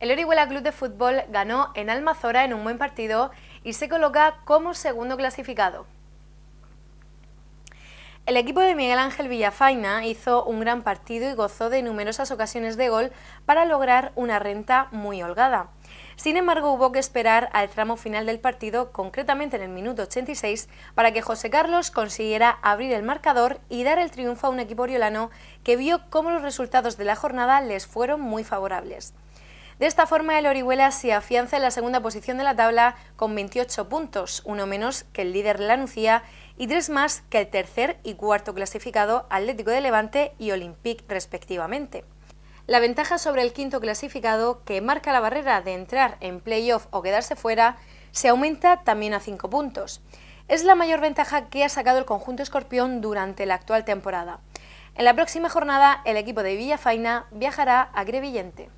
El Orihuela Club de Fútbol ganó en Almazora en un buen partido y se coloca como segundo clasificado. El equipo de Miguel Ángel Villafaina hizo un gran partido y gozó de numerosas ocasiones de gol para lograr una renta muy holgada. Sin embargo, hubo que esperar al tramo final del partido, concretamente en el minuto 86, para que José Carlos consiguiera abrir el marcador y dar el triunfo a un equipo oriolano que vio cómo los resultados de la jornada les fueron muy favorables. De esta forma, el Orihuela se afianza en la segunda posición de la tabla con 28 puntos, uno menos que el líder Lanucía y tres más que el tercer y cuarto clasificado Atlético de Levante y Olympique respectivamente. La ventaja sobre el quinto clasificado, que marca la barrera de entrar en playoff o quedarse fuera, se aumenta también a 5 puntos. Es la mayor ventaja que ha sacado el conjunto escorpión durante la actual temporada. En la próxima jornada, el equipo de Villafaina viajará a Grevillente.